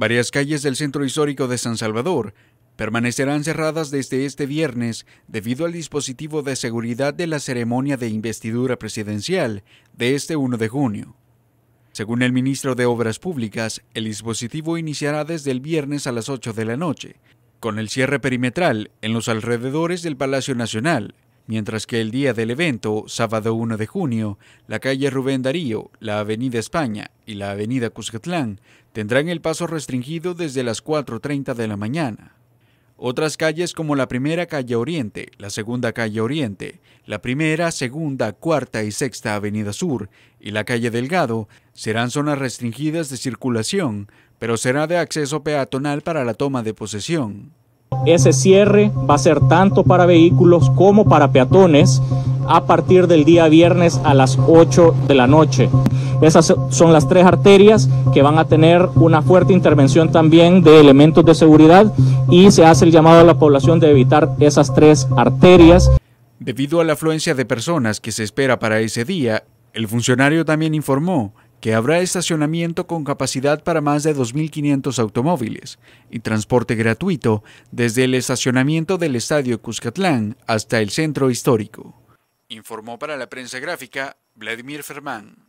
Varias calles del centro histórico de San Salvador permanecerán cerradas desde este viernes debido al dispositivo de seguridad de la ceremonia de investidura presidencial de este 1 de junio. Según el ministro de Obras Públicas, el dispositivo iniciará desde el viernes a las 8 de la noche, con el cierre perimetral en los alrededores del Palacio Nacional, mientras que el día del evento, sábado 1 de junio, la calle Rubén Darío, la avenida España y la avenida Cuscatlán tendrán el paso restringido desde las 4.30 de la mañana. Otras calles como la primera calle Oriente, la segunda calle Oriente, la primera, segunda, cuarta y sexta avenida Sur y la calle Delgado serán zonas restringidas de circulación, pero será de acceso peatonal para la toma de posesión. Ese cierre va a ser tanto para vehículos como para peatones a partir del día viernes a las 8 de la noche. Esas son las tres arterias que van a tener una fuerte intervención también de elementos de seguridad y se hace el llamado a la población de evitar esas tres arterias. Debido a la afluencia de personas que se espera para ese día, el funcionario también informó que habrá estacionamiento con capacidad para más de 2.500 automóviles y transporte gratuito desde el estacionamiento del Estadio Cuscatlán hasta el centro histórico. Informó para la prensa gráfica Vladimir Fermán.